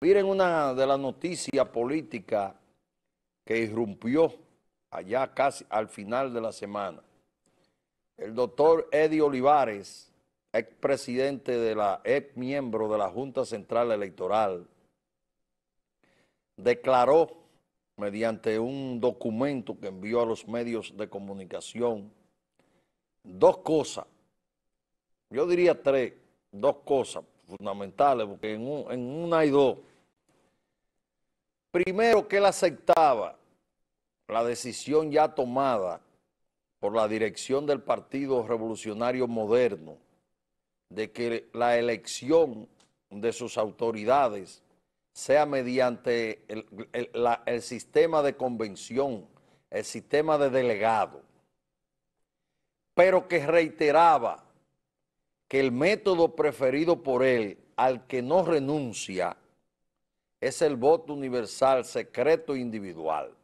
Miren una de las noticias políticas que irrumpió allá casi al final de la semana. El doctor Eddie Olivares, ex presidente de la, ex miembro de la Junta Central Electoral, declaró mediante un documento que envió a los medios de comunicación dos cosas, yo diría tres, dos cosas fundamentales, porque en, una y dos, primero que él aceptaba la decisión ya tomada por la dirección del Partido Revolucionario Moderno de que la elección de sus autoridades sea mediante el, sistema de convención, el sistema de delegado, pero que reiteraba que el método preferido por él, al que no renuncia, es el voto universal, secreto individual.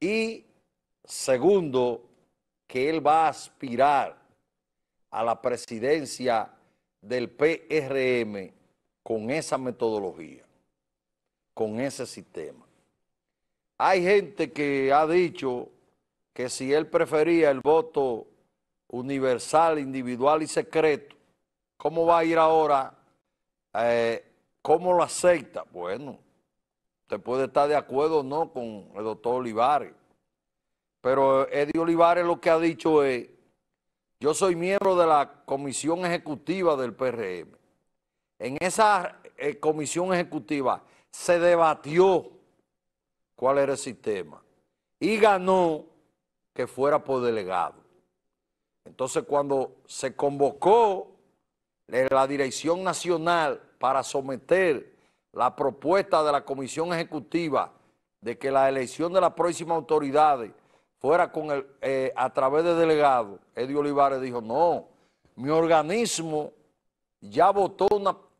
Y segundo, que él va a aspirar a la presidencia del PRM con esa metodología, con ese sistema. Hay gente que ha dicho que si él prefería el voto universal, individual y secreto. ¿Cómo va a ir ahora? Eh, ¿Cómo lo acepta? Bueno, usted puede estar de acuerdo o no con el doctor Olivares, pero Eddie Olivares lo que ha dicho es, yo soy miembro de la comisión ejecutiva del PRM. En esa eh, comisión ejecutiva se debatió cuál era el sistema y ganó que fuera por delegado. Entonces cuando se convocó la Dirección Nacional para someter la propuesta de la Comisión Ejecutiva de que la elección de las próximas autoridades fuera con eh, a través de delegados, Eddie Olivares dijo, no, mi organismo ya votó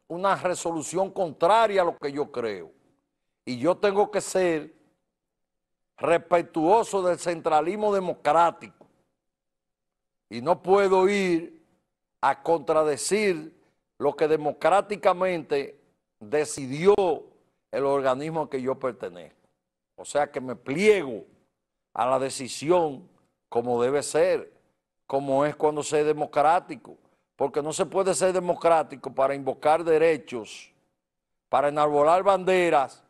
una resolución contraria a lo que yo creo. Y yo tengo que ser respetuoso del centralismo democrático y no puedo ir a contradecir lo que democráticamente decidió el organismo al que yo pertenezco. O sea que me pliego a la decisión como debe ser, como es cuando se es democrático, porque no se puede ser democrático para invocar derechos, para enarbolar banderas,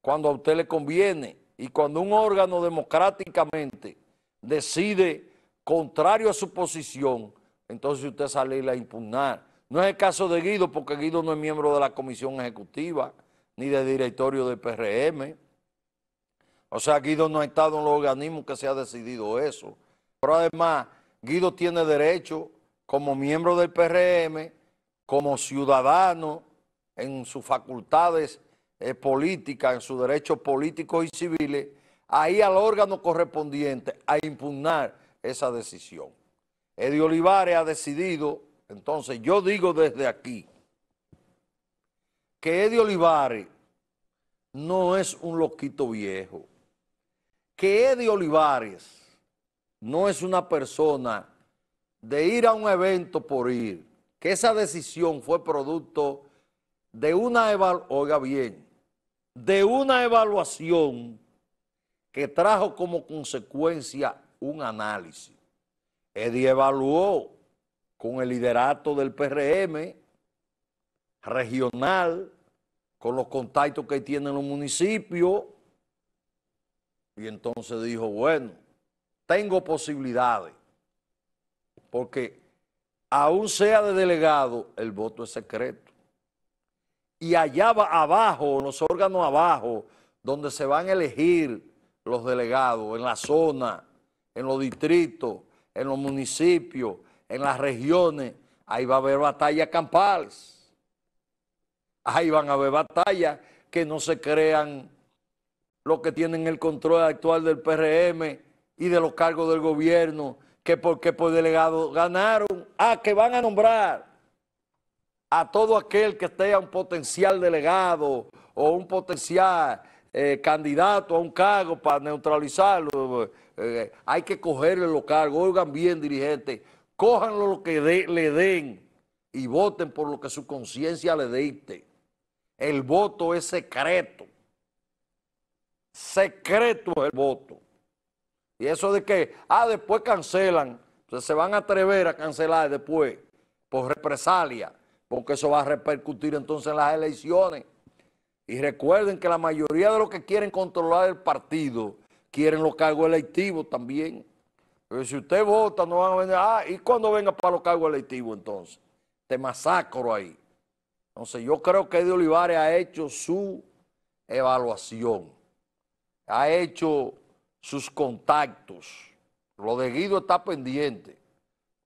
cuando a usted le conviene y cuando un órgano democráticamente decide contrario a su posición, entonces usted sale a impugnar. No es el caso de Guido, porque Guido no es miembro de la comisión ejecutiva ni de directorio del PRM. O sea, Guido no ha estado en los organismos que se ha decidido eso. Pero además, Guido tiene derecho, como miembro del PRM, como ciudadano, en sus facultades eh, políticas, en sus derechos políticos y civiles, ahí al órgano correspondiente a impugnar esa decisión. Eddie Olivares ha decidido, entonces yo digo desde aquí, que Eddie Olivares no es un loquito viejo, que Eddie Olivares no es una persona de ir a un evento por ir, que esa decisión fue producto de una, oiga bien, de una evaluación que trajo como consecuencia un análisis. Eddie evaluó con el liderato del PRM regional, con los contactos que tienen los municipios, y entonces dijo, bueno, tengo posibilidades, porque aún sea de delegado, el voto es secreto. Y allá abajo, en los órganos abajo, donde se van a elegir los delegados, en la zona, en los distritos, en los municipios, en las regiones, ahí va a haber batallas campales. Ahí van a haber batallas que no se crean los que tienen el control actual del PRM y de los cargos del gobierno, que porque por delegado ganaron, ah, que van a nombrar a todo aquel que esté a un potencial delegado o un potencial eh, candidato a un cargo para neutralizarlo eh, hay que cogerle los cargos, oigan bien dirigentes, cojan lo que le den y voten por lo que su conciencia le dicte. El voto es secreto. Secreto es el voto. Y eso de que, ah, después cancelan, se van a atrever a cancelar después por represalia, porque eso va a repercutir entonces en las elecciones. Y recuerden que la mayoría de los que quieren controlar el partido quieren los cargos electivos también. Pero si usted vota, no van a venir. Ah, ¿y cuándo venga para los cargos electivos entonces? Te masacro ahí. Entonces, yo creo que Eddie Olivares ha hecho su evaluación, ha hecho sus contactos. Lo de Guido está pendiente.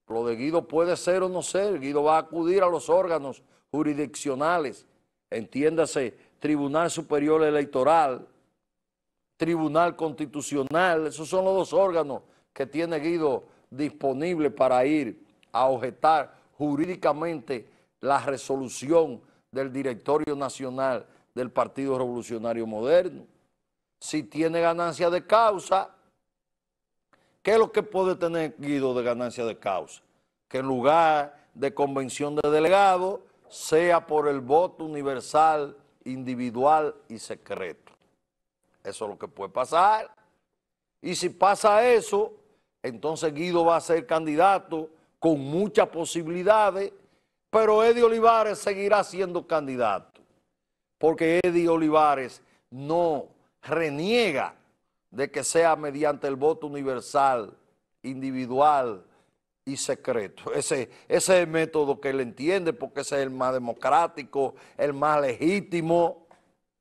Lo de Guido puede ser o no ser. Guido va a acudir a los órganos jurisdiccionales, entiéndase, Tribunal Superior Electoral, Tribunal Constitucional, esos son los dos órganos que tiene Guido disponible para ir a objetar jurídicamente la resolución del directorio nacional del Partido Revolucionario Moderno. Si tiene ganancia de causa, ¿qué es lo que puede tener Guido de ganancia de causa? Que en lugar de convención de delegados sea por el voto universal, individual y secreto. Eso es lo que puede pasar. Y si pasa eso, entonces Guido va a ser candidato con muchas posibilidades, pero Eddie Olivares seguirá siendo candidato, porque Eddie Olivares no reniega de que sea mediante el voto universal, individual y secreto. Ese, ese es el método que él entiende, porque ese es el más democrático, el más legítimo.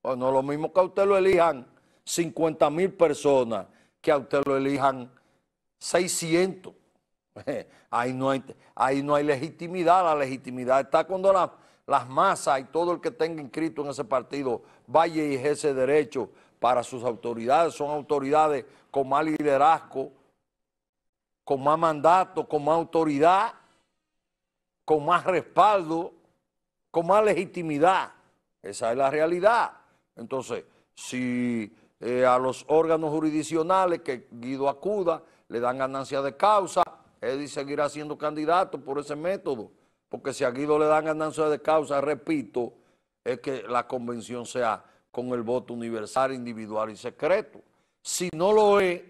no bueno, lo mismo que a usted lo elijan 50 mil personas, que a usted lo elijan 600. Ahí no, hay, ahí no hay legitimidad, la legitimidad está cuando las masas y todo el que tenga inscrito en ese partido vaya y ejerce derecho para sus autoridades, son autoridades con más liderazgo, con más mandato, con más autoridad, con más respaldo, con más legitimidad. Esa es la realidad. Entonces, si eh, a los órganos jurisdiccionales que Guido acuda, le dan ganancia de causa, Eddie seguirá siendo candidato por ese método, porque si a Guido le dan ganancia de causa, repito, es que la convención sea con el voto universal, individual y secreto. Si no lo es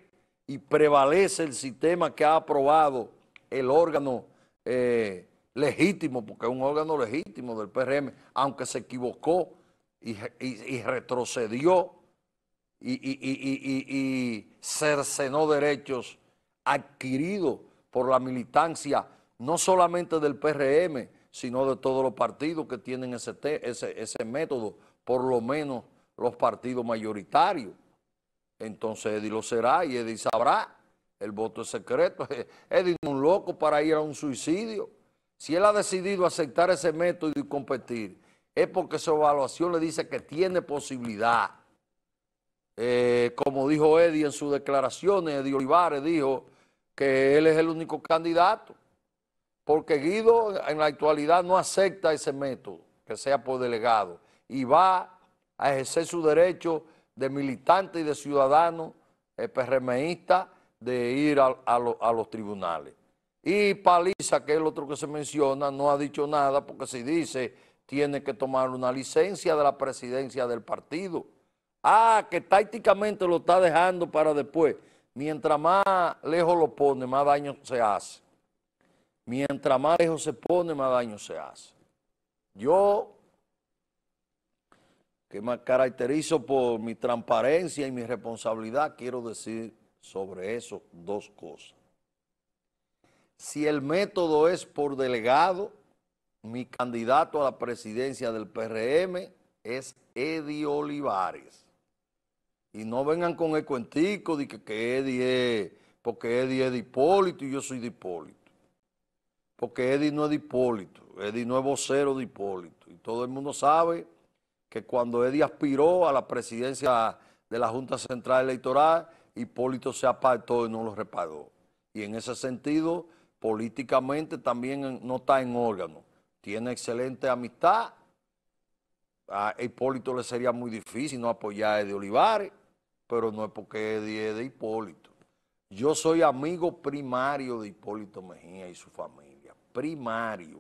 y prevalece el sistema que ha aprobado el órgano eh, legítimo, porque es un órgano legítimo del PRM, aunque se equivocó y retrocedió y, y, y, y cercenó derechos adquiridos por la militancia, no solamente del PRM, sino de todos los partidos que tienen ese, ese, método, por lo menos los partidos mayoritarios. Entonces Eddie lo será y Eddie sabrá. El voto es secreto. Eddie es un loco para ir a un suicidio. Si él ha decidido aceptar ese método y competir, es porque su evaluación le dice que tiene posibilidad. Eh, como dijo Eddie en sus declaraciones, Eddie Olivares dijo que él es el único candidato, porque Guido en la actualidad no acepta ese método, que sea por delegado, y va a ejercer su derecho de militante y de ciudadano eh, PRMista de ir a, los tribunales. Y Paliza, que es el otro que se menciona, no ha dicho nada, porque si dice, tiene que tomar una licencia de la presidencia del partido. Ah, que tácticamente lo está dejando para después. Mientras más lejos lo pone, más daño se hace. Mientras más lejos se pone, más daño se hace. Yo, que me caracterizo por mi transparencia y mi responsabilidad, quiero decir sobre eso dos cosas. Si el método es por delegado, mi candidato a la presidencia del PRM es Eddie Olivares. Y no vengan con el cuentico de que, que es, porque Eddie es de Hipólito y yo soy de Hipólito. Porque Eddie no es de Hipólito, Eddie no es vocero de Hipólito. Y todo el mundo sabe que cuando Eddie aspiró a la presidencia de la Junta Central Electoral, Hipólito se apartó y no lo reparó. Y en ese sentido, políticamente también no está en órgano. Tiene excelente amistad. A Hipólito le sería muy difícil no apoyar a Eddie Olivares pero no es porque es de Hipólito. Yo soy amigo primario de Hipólito Mejía y su familia, primario.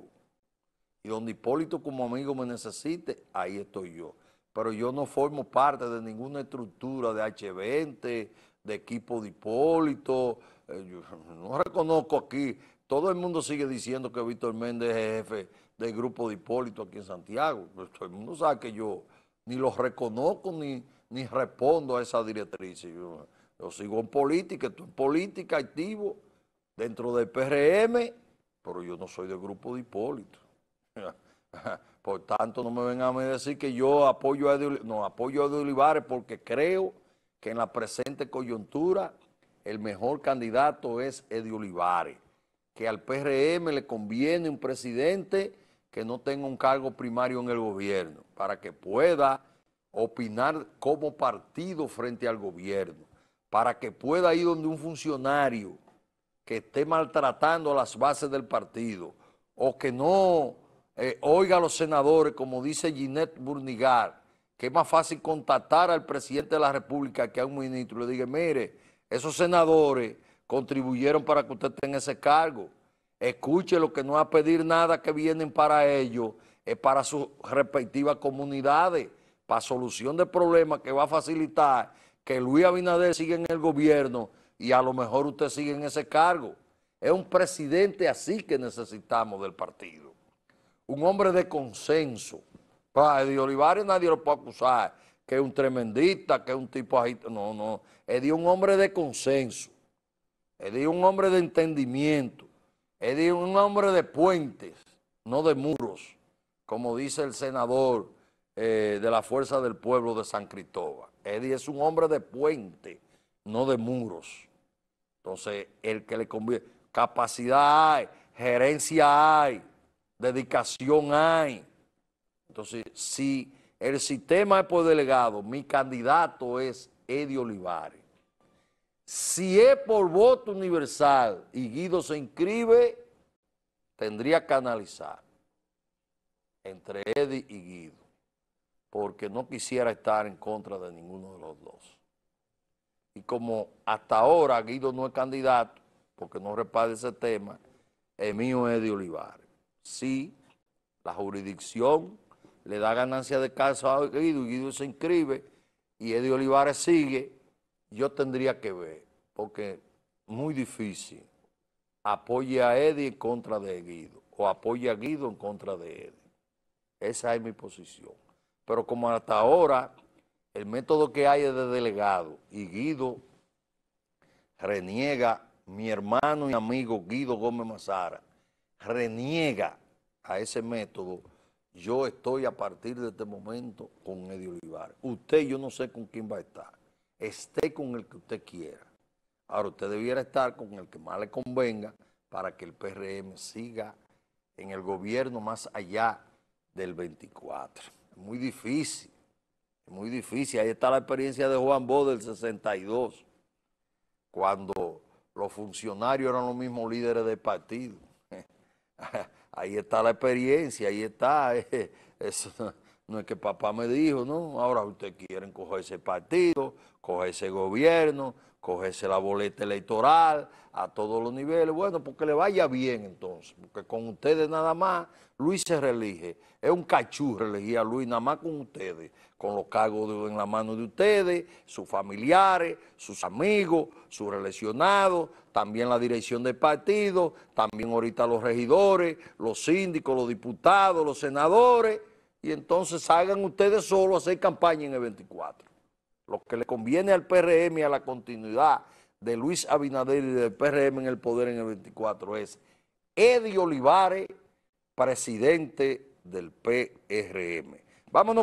Y donde Hipólito como amigo me necesite, ahí estoy yo. Pero yo no formo parte de ninguna estructura de H20, de equipo de Hipólito. Eh, no reconozco aquí. Todo el mundo sigue diciendo que Víctor Méndez es jefe del grupo de Hipólito aquí en Santiago. Pues todo el mundo sabe que yo ni los reconozco ni, ni respondo a esa directriz. Yo, sigo en política, estoy en política activo dentro del PRM, pero yo no soy del grupo de Hipólito. Por tanto, no me vengan a decir que yo apoyo a no, apoyo a Olivares porque creo que en la presente coyuntura el mejor candidato es Edi Olivares, que al PRM le conviene un presidente que no tenga un cargo primario en el gobierno, para que pueda opinar como partido frente al gobierno, para que pueda ir donde un funcionario que esté maltratando a las bases del partido o que no eh, oiga a los senadores, como dice Ginette Burnigar, que es más fácil contactar al presidente de la República que a un ministro y le diga, mire, esos senadores contribuyeron para que usted tenga ese cargo Escuche lo que no va a pedir nada que vienen para ellos, es para sus respectivas comunidades, para solución de problemas que va a facilitar que Luis Abinader siga en el gobierno y a lo mejor usted sigue en ese cargo. Es un presidente así que necesitamos del partido. Un hombre de consenso. Para Eddie Olivares nadie lo puede acusar, que es un tremendista, que es un tipo agitado. No, no. Eddie es un hombre de consenso. Eddie es un hombre de entendimiento. Es un hombre de puentes, no de muros, como dice el senador eh, de la Fuerza del Pueblo de San Cristóbal. Eddie es un hombre de puente, no de muros. Entonces, el que le conviene, capacidad hay, gerencia hay, dedicación hay. Entonces, si el sistema es por delegado, mi candidato es Eddie Olivares. Si es por voto universal y Guido se inscribe, tendría que analizar entre Eddie y Guido, porque no quisiera estar en contra de ninguno de los dos. Y como hasta ahora Guido no es candidato, porque no repare ese tema, el mío es de Olivares. Si la jurisdicción le da ganancia de caso a Guido, Guido se inscribe y Eddie Olivares sigue, yo tendría que ver, porque muy difícil, apoye a Eddie en contra de Guido, o apoye a Guido en contra de Eddie. Esa es mi posición. Pero como hasta ahora, el método que hay es de delegado, y Guido reniega, mi hermano y amigo Guido Gómez Mazara, reniega a ese método, yo estoy a partir de este momento con Eddie Olivar. Usted yo no sé con quién va a estar esté con el que usted quiera. Ahora usted debiera estar con el que más le convenga para que el PRM siga en el gobierno más allá del 24. Es muy difícil, es muy difícil. Ahí está la experiencia de Juan Bó del 62, cuando los funcionarios eran los mismos líderes de partido. Ahí está la experiencia, ahí está. Eh, eso, no es que papá me dijo, no, ahora ustedes quieren coger ese partido, coger ese gobierno, cogerse la boleta electoral a todos los niveles. Bueno, porque le vaya bien entonces, porque con ustedes nada más Luis se relige. Es un cachurro elegir a Luis nada más con ustedes, con los cargos en la mano de ustedes, sus familiares, sus amigos, sus relacionados, también la dirección del partido, también ahorita los regidores, los síndicos, los diputados, los senadores y entonces hagan ustedes solo hacer campaña en el 24. Lo que le conviene al PRM y a la continuidad de Luis Abinader y del PRM en el poder en el 24 es Eddie Olivares, presidente del PRM. Vámonos.